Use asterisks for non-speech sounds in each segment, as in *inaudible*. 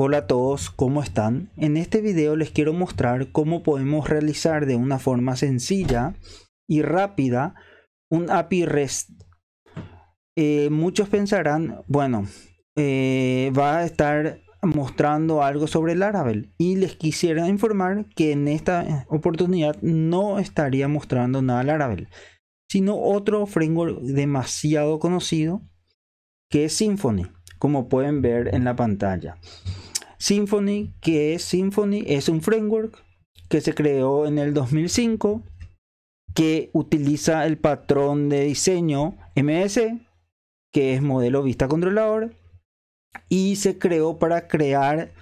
Hola a todos, ¿cómo están? En este video les quiero mostrar cómo podemos realizar de una forma sencilla y rápida un API REST. Eh, muchos pensarán, bueno, eh, va a estar mostrando algo sobre Laravel y les quisiera informar que en esta oportunidad no estaría mostrando nada Laravel, sino otro framework demasiado conocido que es Symfony, como pueden ver en la pantalla. Symfony, ¿qué es Symfony? Es un framework que se creó en el 2005 que utiliza el patrón de diseño ms que es modelo vista controlador, y se creó para crear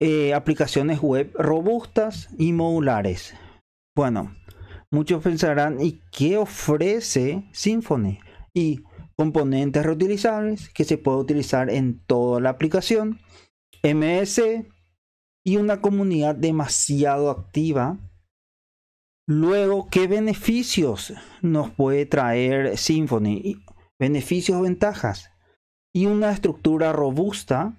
eh, aplicaciones web robustas y modulares. Bueno, muchos pensarán, ¿y qué ofrece Symfony? Y componentes reutilizables que se puede utilizar en toda la aplicación MS y una comunidad demasiado activa. Luego, ¿qué beneficios nos puede traer Symfony? Beneficios, ventajas. Y una estructura robusta.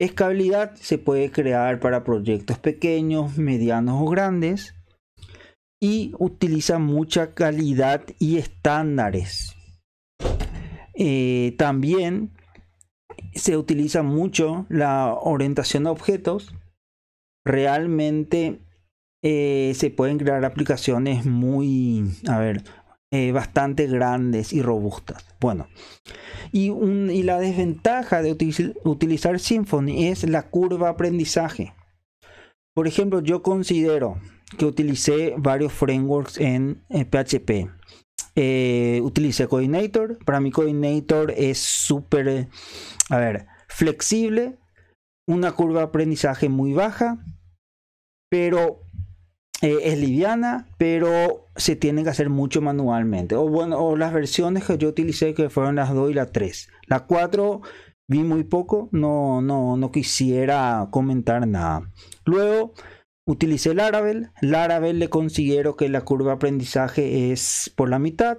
Escalabilidad se puede crear para proyectos pequeños, medianos o grandes. Y utiliza mucha calidad y estándares. Eh, también se utiliza mucho la orientación a objetos, realmente eh, se pueden crear aplicaciones muy, a ver, eh, bastante grandes y robustas. Bueno, y, y la desventaja de utilizar Symfony es la curva aprendizaje. Por ejemplo, yo considero que utilicé varios frameworks en PHP eh, eh, utilice Coordinator. Para mí Coordinator es súper, eh, a ver, flexible, una curva de aprendizaje muy baja, pero eh, es liviana, pero se tiene que hacer mucho manualmente. O bueno, las versiones que yo utilicé que fueron las 2 y las 3. La 4 vi muy poco, no, no, no quisiera comentar nada. Luego utilicé Laravel. Laravel le considero que la curva de aprendizaje es por la mitad.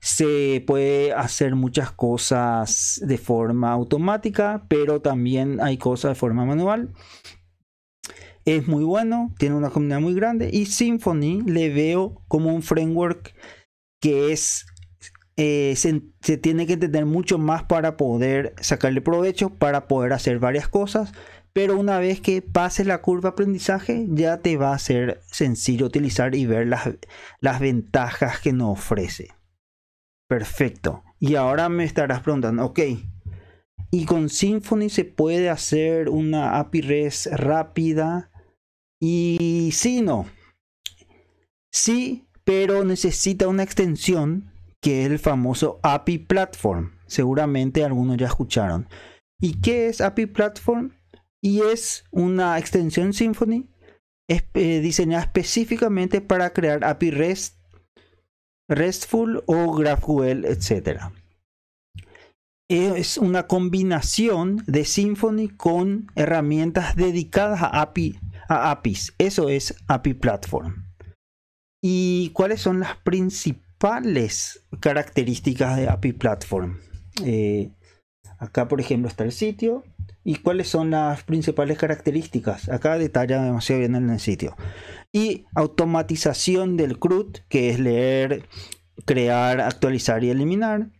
Se puede hacer muchas cosas de forma automática, pero también hay cosas de forma manual. Es muy bueno, tiene una comunidad muy grande y Symfony le veo como un framework que es eh, se, se tiene que entender mucho más para poder sacarle provecho, para poder hacer varias cosas pero una vez que pases la curva de aprendizaje ya te va a ser sencillo utilizar y ver las, las ventajas que nos ofrece. Perfecto. Y ahora me estarás preguntando, ok, y con Symfony se puede hacer una API REST rápida. Y sí, no. Sí, pero necesita una extensión que es el famoso API Platform. Seguramente algunos ya escucharon. ¿Y qué es API Platform? y es una extensión Symfony eh, diseñada específicamente para crear API REST, RESTful o GraphQL, etc. Eh, es una combinación de Symfony con herramientas dedicadas a, APIs. Eso es API Platform. ¿Y cuáles son las principales características de API Platform? Eh, acá, por ejemplo, está el sitio y cuáles son las principales características. Acá detalla demasiado bien en el sitio. Y automatización del CRUD, que es leer, crear, actualizar y eliminar.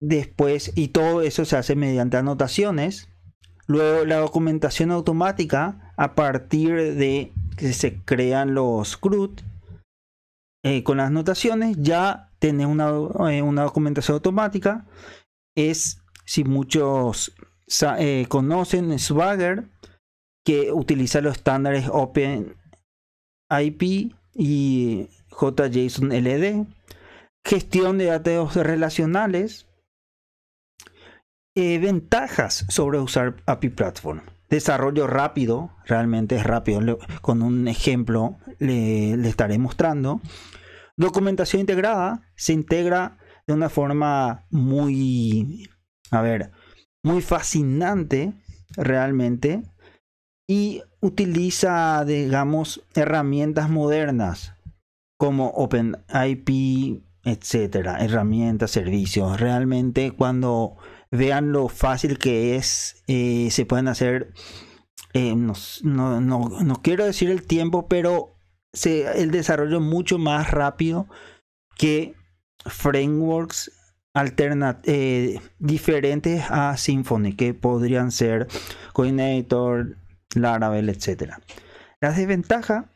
Después, y todo eso se hace mediante anotaciones. Luego, la documentación automática a partir de que se crean los CRUD. Eh, con las anotaciones ya tenés una, eh, una documentación automática. Es si muchos eh, conocen Swagger, que utiliza los estándares OpenIP y JSON-LD, gestión de datos relacionales, eh, ventajas sobre usar API Platform. Desarrollo rápido, realmente es rápido. Con un ejemplo le, le estaré mostrando. Documentación integrada se integra de una forma muy, a ver, muy fascinante realmente y utiliza, digamos, herramientas modernas como OpenIP, etcétera, herramientas, servicios. Realmente cuando vean lo fácil que es, eh, se pueden hacer, eh, no, no, quiero decir el tiempo, pero el desarrollo mucho más rápido que frameworks eh, diferentes a Symfony, que podrían ser Coordinator, Laravel, etc. La desventaja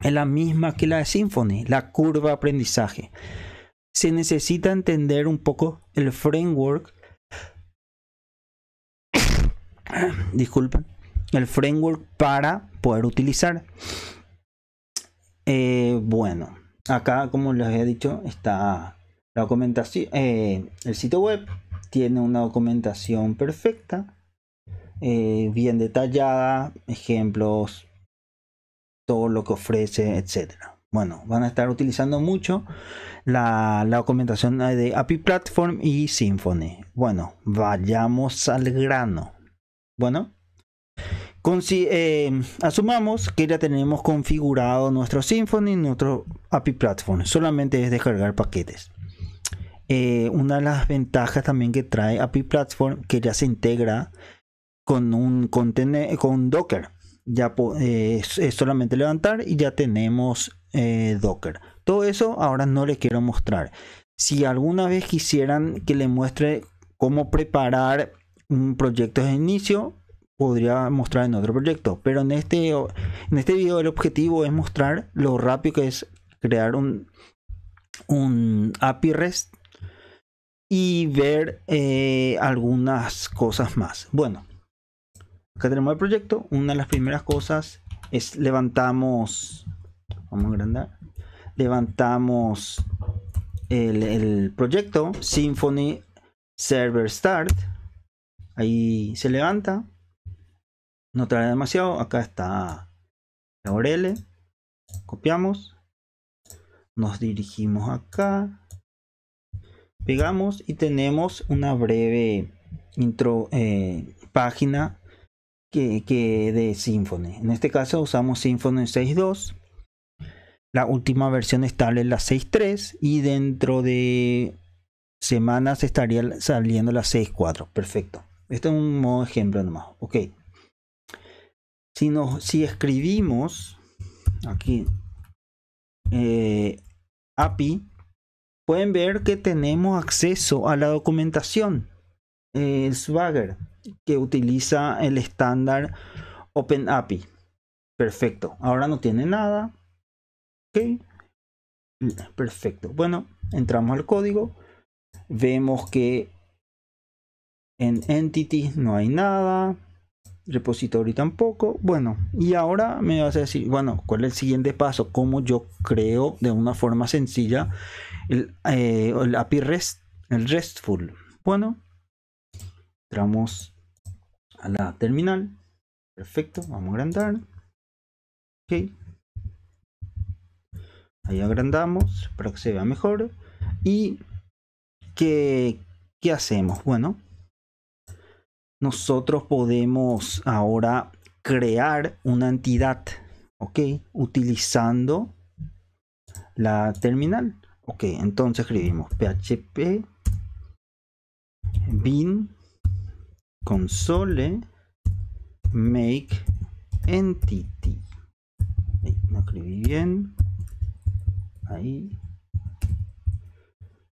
es la misma que la de Symfony, la curva de aprendizaje. Se necesita entender un poco el framework. *coughs* Disculpen. El framework para poder utilizar. Eh, bueno, acá como les he dicho está documentación, eh, el sitio web tiene una documentación perfecta, eh, bien detallada, ejemplos, todo lo que ofrece, etcétera. Bueno, van a estar utilizando mucho la, documentación de API Platform y Symfony. Bueno, vayamos al grano. Bueno, eh, asumamos que ya tenemos configurado nuestro Symfony, y nuestro API Platform. Solamente es descargar paquetes. Eh, una de las ventajas también que trae API Platform que ya se integra con un con Docker. Ya eh, es solamente levantar y ya tenemos eh, Docker. Todo eso ahora no le quiero mostrar. Si alguna vez quisieran que le muestre cómo preparar un proyecto de inicio, podría mostrar en otro proyecto. Pero en este, en este video el objetivo es mostrar lo rápido que es crear un, un API REST y ver eh, algunas cosas más. Bueno, acá tenemos el proyecto. Una de las primeras cosas es levantamos, vamos a agrandar, levantamos el, proyecto Symfony Server Start. Ahí se levanta. No trae demasiado. Acá está la orele Copiamos. Nos dirigimos acá. Pegamos y tenemos una breve intro, eh, página que, de Symfony. En este caso usamos Symfony 6.2. La última versión estable es la 6.3 y dentro de semanas estaría saliendo la 6.4. Perfecto. Este es un modo ejemplo nomás. Ok. Si, no si escribimos aquí eh, API pueden ver que tenemos acceso a la documentación, el Swagger, que utiliza el estándar OpenAPI. Perfecto, ahora no tiene nada. Ok, perfecto. Bueno, entramos al código, vemos que en entities no hay nada, repositorio tampoco. Bueno, y ahora me vas a decir, bueno, ¿cuál es el siguiente paso? ¿Cómo yo creo de una forma sencilla el, eh, API REST, el RESTful. Bueno, entramos a la terminal. Perfecto, vamos a agrandar. Ok. Ahí agrandamos para que se vea mejor. ¿Y qué, qué hacemos? Bueno, nosotros podemos ahora crear una entidad, ¿ok? Utilizando la terminal. Ok, entonces escribimos php bin console make entity. Ahí, no escribí bien. Ahí.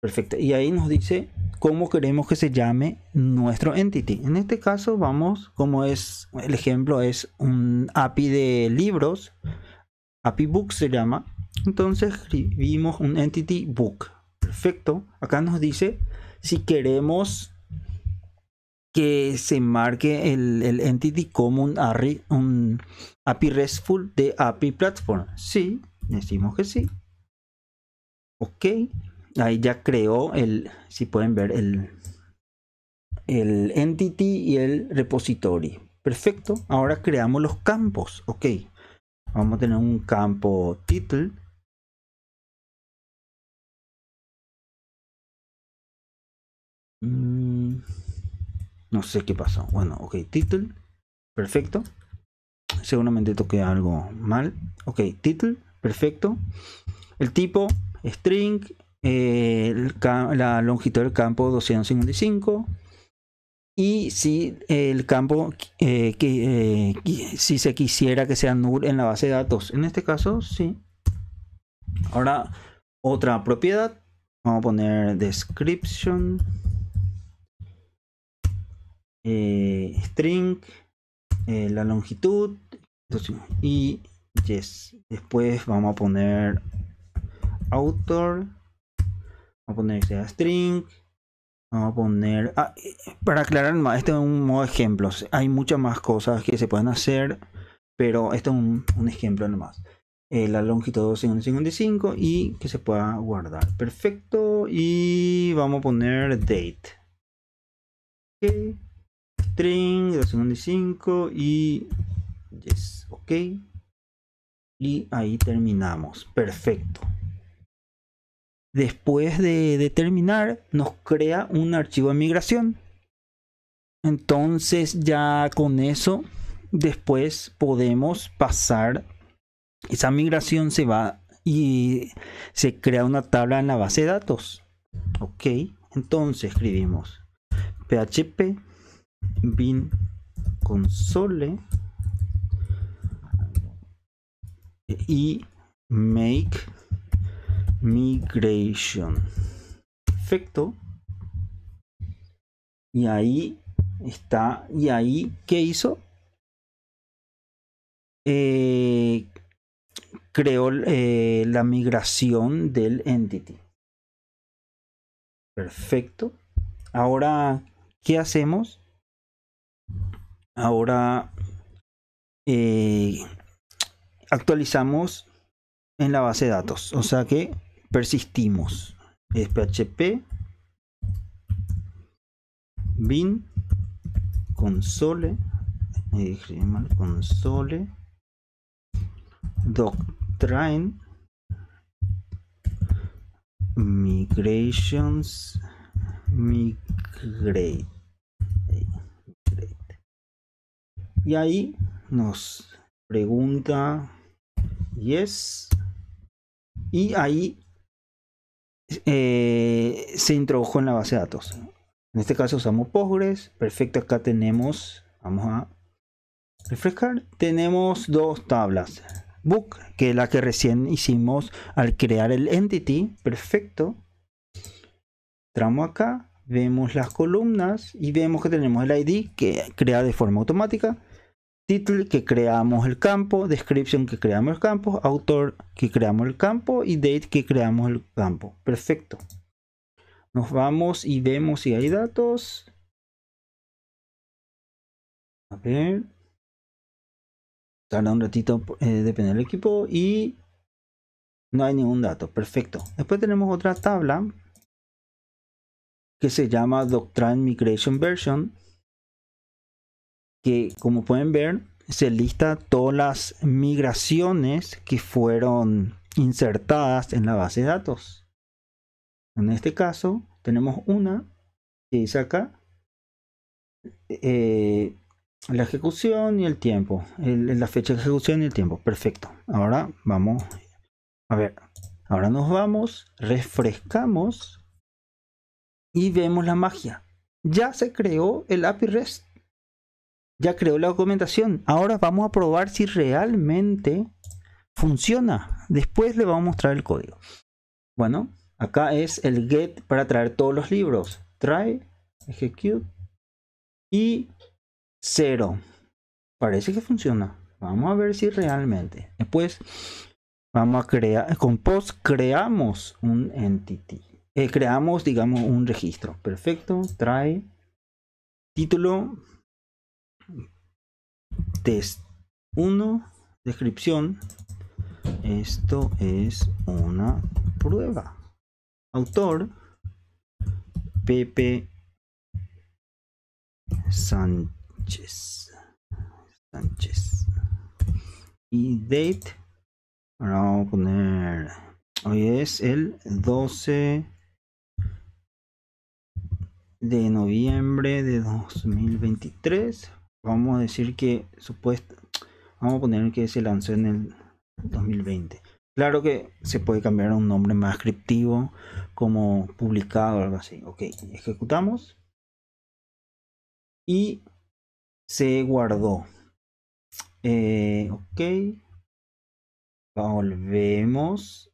Perfecto. Y ahí nos dice cómo queremos que se llame nuestro entity. En este caso vamos, como es el ejemplo, es un API de libros. API books se llama. Entonces escribimos un entity book. Perfecto. Acá nos dice si queremos que se marque el, entity como un, un API RESTful de API Platform. Sí, decimos que sí. Ok. Ahí ya creó el, si pueden ver, el, el entity y el repository. Perfecto. Ahora creamos los campos. Ok. Vamos a tener un campo title Mm, no sé qué pasó. Bueno, ok, title. Perfecto. Seguramente toqué algo mal. Ok, title. Perfecto. El tipo, string. Eh, la longitud del campo 255 y si el campo eh, que eh, si se quisiera que sea null en la base de datos en este caso sí ahora otra propiedad vamos a poner description eh, string, eh, la longitud y yes. Después vamos a poner author, vamos a poner string, vamos a poner... Ah, para aclarar más, este es un modo de ejemplos. Hay muchas más cosas que se pueden hacer, pero este es un, ejemplo nomás. Eh, la longitud 255 y que se pueda guardar. Perfecto. Y vamos a poner date string, la segunda y 5 y ok. Y ahí terminamos, perfecto. Después de, de terminar, nos crea un archivo de migración. Entonces ya con eso, después podemos pasar. Esa migración se va y se crea una tabla en la base de datos. Ok, entonces escribimos php bin console y make migration perfecto y ahí está y ahí qué hizo eh, creó eh, la migración del entity perfecto ahora qué hacemos Ahora eh, actualizamos en la base de datos. O sea que persistimos. Es PHP bin console eh, console doctrine migrations migrate Y ahí nos pregunta yes. Y ahí eh, se introdujo en la base de datos. En este caso usamos Postgres. Perfecto, acá tenemos, vamos a refrescar, tenemos dos tablas. Book, que es la que recién hicimos al crear el entity. Perfecto. Entramos acá, vemos las columnas y vemos que tenemos el ID que crea de forma automática título que creamos el campo, description que creamos el campo, autor que creamos el campo y date que creamos el campo. Perfecto. Nos vamos y vemos si hay datos. A ver. Tarda un ratito eh, depende del equipo y no hay ningún dato. Perfecto. Después tenemos otra tabla que se llama Doctrine Migration Version que como pueden ver se lista todas las migraciones que fueron insertadas en la base de datos. En este caso tenemos una que dice acá eh, la ejecución y el tiempo, la fecha de ejecución y el tiempo. Perfecto. Ahora vamos a ver. Ahora nos vamos, refrescamos y vemos la magia. Ya se creó el API REST ya creó la documentación. Ahora vamos a probar si realmente funciona. Después le vamos a mostrar el código. Bueno, acá es el get para traer todos los libros. Try, execute y 0. Parece que funciona. Vamos a ver si realmente. Después vamos a crear, con post creamos un entity. Eh, creamos, digamos, un registro. Perfecto. Try. Título test 1, descripción. Esto es una prueba. Autor Pepe Sánchez. Sánchez. Y date. para poner. Hoy es el 12 de noviembre de 2023 vamos a decir que supuesto vamos a poner que se lanzó en el 2020. Claro que se puede cambiar a un nombre más descriptivo como publicado o algo así. Ok, ejecutamos. Y se guardó. Eh, ok. Volvemos.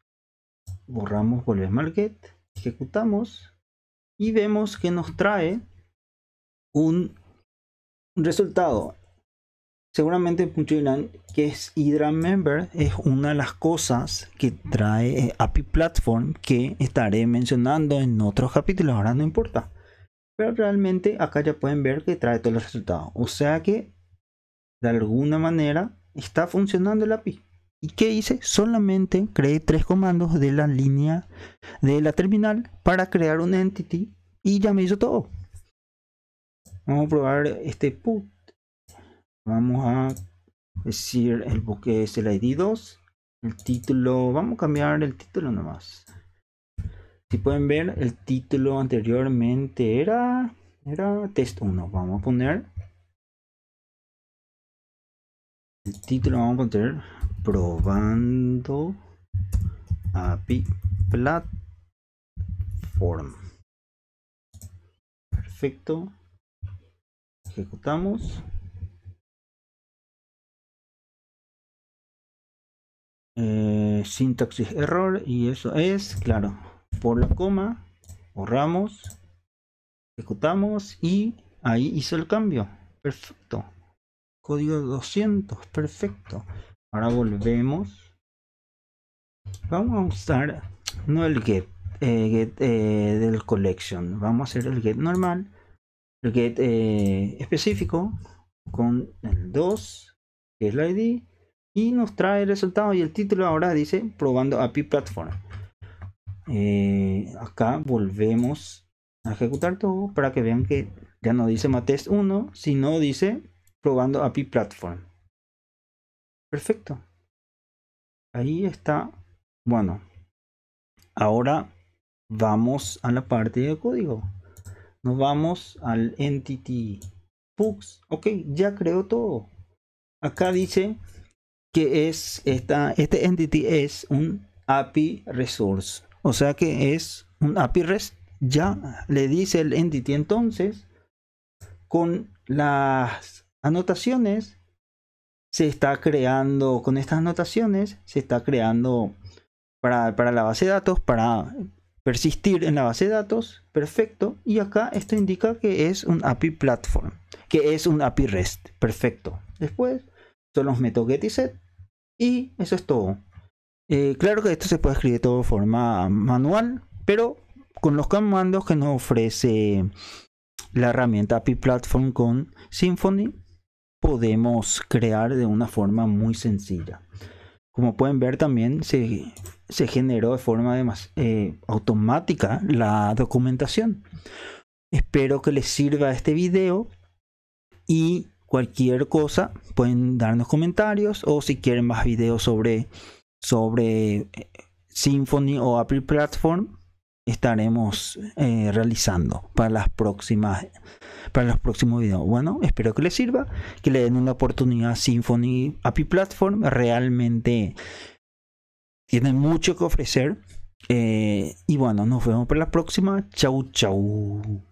Borramos, volvemos market. Ejecutamos. Y vemos que nos trae un Resultado. Seguramente puntuarán que es Hydra Member es una de las cosas que trae eh, API Platform que estaré mencionando en otros capítulos, ahora no importa. Pero realmente acá ya pueden ver que trae todos los resultados. O sea que de alguna manera está funcionando el API. ¿Y que hice? Solamente creé tres comandos de la línea de la terminal para crear un entity y ya me hizo todo. Vamos a probar este put. Vamos a decir el buque es el ID 2. El título, vamos a cambiar el título nomás. Si pueden ver, el título anteriormente era, era test 1. Vamos a poner. El título vamos a poner probando API platform. Perfecto ejecutamos eh, sintaxis error y eso es claro por la coma borramos ejecutamos y ahí hizo el cambio perfecto código 200 perfecto ahora volvemos vamos a usar no el get, eh, get eh, del collection vamos a hacer el get normal el get eh, específico con el 2 que es la id y nos trae el resultado y el título ahora dice probando API platform eh, acá volvemos a ejecutar todo para que vean que ya no dice matest 1 sino dice probando API platform perfecto ahí está bueno ahora vamos a la parte de código nos vamos al entity books Ok, ya creo todo. Acá dice que es esta, este entity es un API resource. O sea que es un API REST. Ya le dice el entity entonces con las anotaciones se está creando, con estas anotaciones se está creando para, para la base de datos, para persistir en la base de datos, perfecto. Y acá esto indica que es un API Platform, que es un API REST, perfecto. Después son los métodos get y set y eso es todo. Eh, claro que esto se puede escribir todo de forma manual, pero con los comandos que nos ofrece la herramienta API Platform con Symfony, podemos crear de una forma muy sencilla como pueden ver también se, generó de forma eh, automática la documentación. Espero que les sirva este video y cualquier cosa pueden darnos comentarios o si quieren más videos sobre, sobre eh, Symfony o Apple Platform estaremos eh, realizando para las próximas para los próximos videos bueno espero que les sirva que le den una oportunidad a API Platform realmente tiene mucho que ofrecer eh, y bueno nos vemos para la próxima chau chau